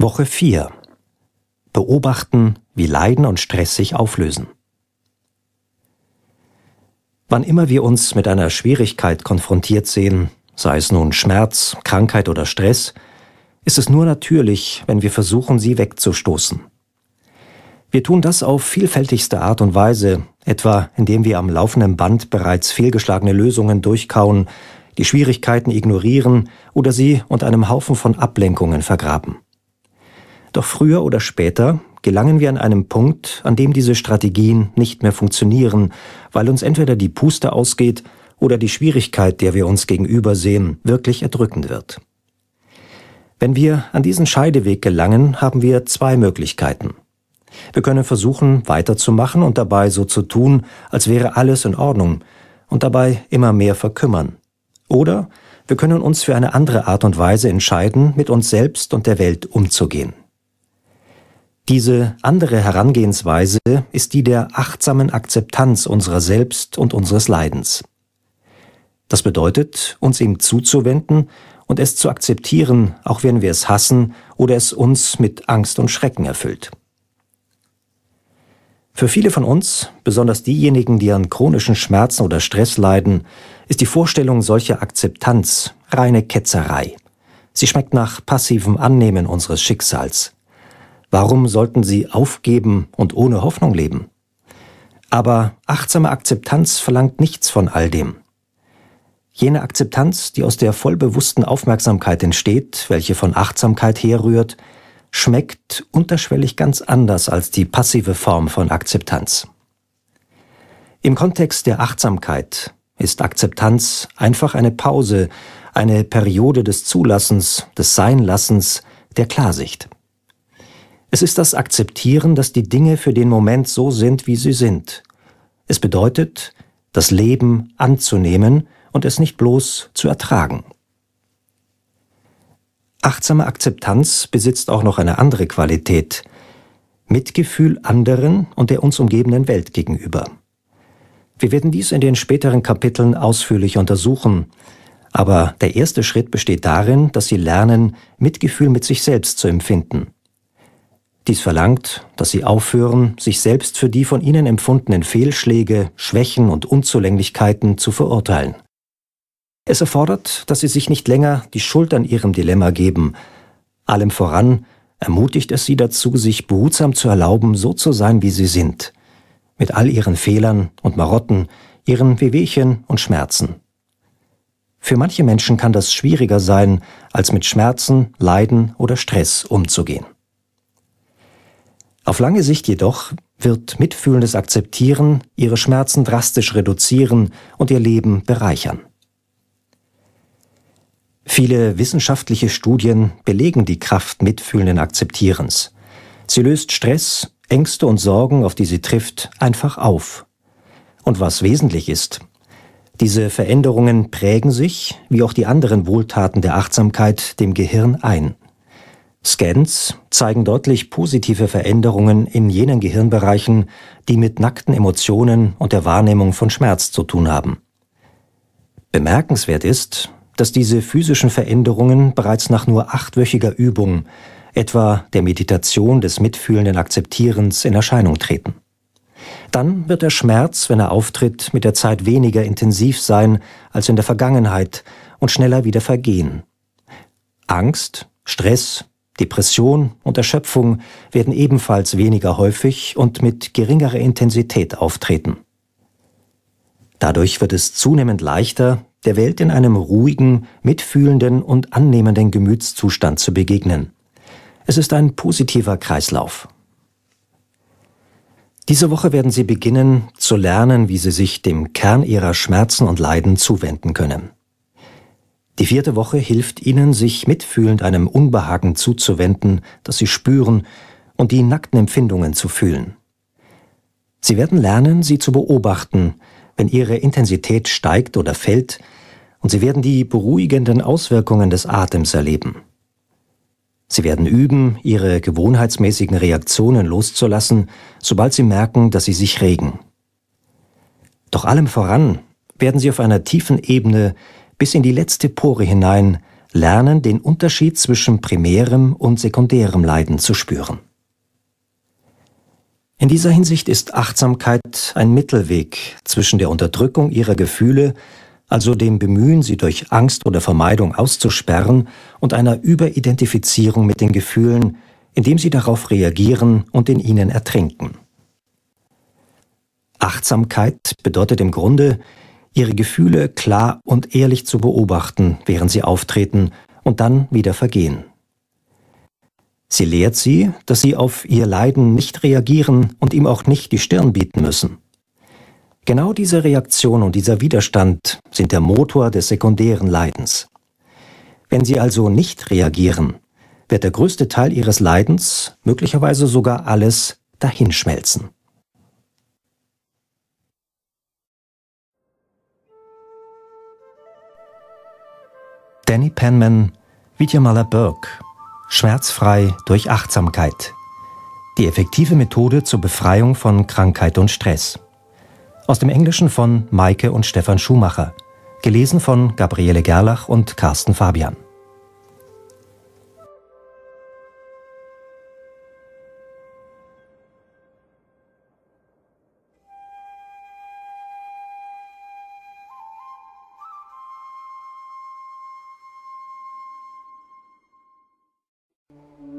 Woche 4. Beobachten, wie Leiden und Stress sich auflösen. Wann immer wir uns mit einer Schwierigkeit konfrontiert sehen, sei es nun Schmerz, Krankheit oder Stress, ist es nur natürlich, wenn wir versuchen, sie wegzustoßen. Wir tun das auf vielfältigste Art und Weise, etwa indem wir am laufenden Band bereits fehlgeschlagene Lösungen durchkauen, die Schwierigkeiten ignorieren oder sie unter einem Haufen von Ablenkungen vergraben. Doch früher oder später gelangen wir an einem Punkt, an dem diese Strategien nicht mehr funktionieren, weil uns entweder die Puste ausgeht oder die Schwierigkeit, der wir uns gegenüber sehen, wirklich erdrückend wird. Wenn wir an diesen Scheideweg gelangen, haben wir zwei Möglichkeiten. Wir können versuchen, weiterzumachen und dabei so zu tun, als wäre alles in Ordnung und dabei immer mehr verkümmern. Oder wir können uns für eine andere Art und Weise entscheiden, mit uns selbst und der Welt umzugehen. Diese andere Herangehensweise ist die der achtsamen Akzeptanz unserer selbst und unseres Leidens. Das bedeutet, uns ihm zuzuwenden und es zu akzeptieren, auch wenn wir es hassen oder es uns mit Angst und Schrecken erfüllt. Für viele von uns, besonders diejenigen, die an chronischen Schmerzen oder Stress leiden, ist die Vorstellung solcher Akzeptanz reine Ketzerei. Sie schmeckt nach passivem Annehmen unseres Schicksals. Warum sollten sie aufgeben und ohne Hoffnung leben? Aber achtsame Akzeptanz verlangt nichts von all dem. Jene Akzeptanz, die aus der vollbewussten Aufmerksamkeit entsteht, welche von Achtsamkeit herrührt, schmeckt unterschwellig ganz anders als die passive Form von Akzeptanz. Im Kontext der Achtsamkeit ist Akzeptanz einfach eine Pause, eine Periode des Zulassens, des Seinlassens, der Klarsicht. Es ist das Akzeptieren, dass die Dinge für den Moment so sind, wie sie sind. Es bedeutet, das Leben anzunehmen und es nicht bloß zu ertragen. Achtsame Akzeptanz besitzt auch noch eine andere Qualität. Mitgefühl anderen und der uns umgebenden Welt gegenüber. Wir werden dies in den späteren Kapiteln ausführlich untersuchen, aber der erste Schritt besteht darin, dass Sie lernen, Mitgefühl mit sich selbst zu empfinden. Dies verlangt, dass sie aufhören, sich selbst für die von ihnen empfundenen Fehlschläge, Schwächen und Unzulänglichkeiten zu verurteilen. Es erfordert, dass sie sich nicht länger die Schuld an ihrem Dilemma geben. Allem voran ermutigt es sie dazu, sich behutsam zu erlauben, so zu sein, wie sie sind, mit all ihren Fehlern und Marotten, ihren Wehwehchen und Schmerzen. Für manche Menschen kann das schwieriger sein, als mit Schmerzen, Leiden oder Stress umzugehen. Auf lange Sicht jedoch wird mitfühlendes Akzeptieren ihre Schmerzen drastisch reduzieren und ihr Leben bereichern. Viele wissenschaftliche Studien belegen die Kraft mitfühlenden Akzeptierens. Sie löst Stress, Ängste und Sorgen, auf die sie trifft, einfach auf. Und was wesentlich ist, diese Veränderungen prägen sich, wie auch die anderen Wohltaten der Achtsamkeit, dem Gehirn ein. Scans zeigen deutlich positive Veränderungen in jenen Gehirnbereichen, die mit nackten Emotionen und der Wahrnehmung von Schmerz zu tun haben. Bemerkenswert ist, dass diese physischen Veränderungen bereits nach nur achtwöchiger Übung, etwa der Meditation des mitfühlenden Akzeptierens, in Erscheinung treten. Dann wird der Schmerz, wenn er auftritt, mit der Zeit weniger intensiv sein als in der Vergangenheit und schneller wieder vergehen. Angst, Stress, Depression und Erschöpfung werden ebenfalls weniger häufig und mit geringerer Intensität auftreten. Dadurch wird es zunehmend leichter, der Welt in einem ruhigen, mitfühlenden und annehmenden Gemütszustand zu begegnen. Es ist ein positiver Kreislauf. Diese Woche werden Sie beginnen zu lernen, wie Sie sich dem Kern Ihrer Schmerzen und Leiden zuwenden können. Die vierte Woche hilft ihnen, sich mitfühlend einem Unbehagen zuzuwenden, das sie spüren, und die nackten Empfindungen zu fühlen. Sie werden lernen, sie zu beobachten, wenn ihre Intensität steigt oder fällt, und sie werden die beruhigenden Auswirkungen des Atems erleben. Sie werden üben, ihre gewohnheitsmäßigen Reaktionen loszulassen, sobald sie merken, dass sie sich regen. Doch allem voran werden sie auf einer tiefen Ebene bis in die letzte Pore hinein lernen, den Unterschied zwischen primärem und sekundärem Leiden zu spüren. In dieser Hinsicht ist Achtsamkeit ein Mittelweg zwischen der Unterdrückung ihrer Gefühle, also dem Bemühen, sie durch Angst oder Vermeidung auszusperren, und einer Überidentifizierung mit den Gefühlen, indem sie darauf reagieren und in ihnen ertrinken. Achtsamkeit bedeutet im Grunde, ihre Gefühle klar und ehrlich zu beobachten, während sie auftreten und dann wieder vergehen. Sie lehrt sie, dass sie auf ihr Leiden nicht reagieren und ihm auch nicht die Stirn bieten müssen. Genau diese Reaktion und dieser Widerstand sind der Motor des sekundären Leidens. Wenn sie also nicht reagieren, wird der größte Teil ihres Leidens, möglicherweise sogar alles, dahinschmelzen. Danny Penman, Vidyamala Burke, Schmerzfrei durch Achtsamkeit. Die effektive Methode zur Befreiung von Krankheit und Stress. Aus dem Englischen von Maike und Stefan Schumacher. Gelesen von Gabriele Gerlach und Carsten Fabian. you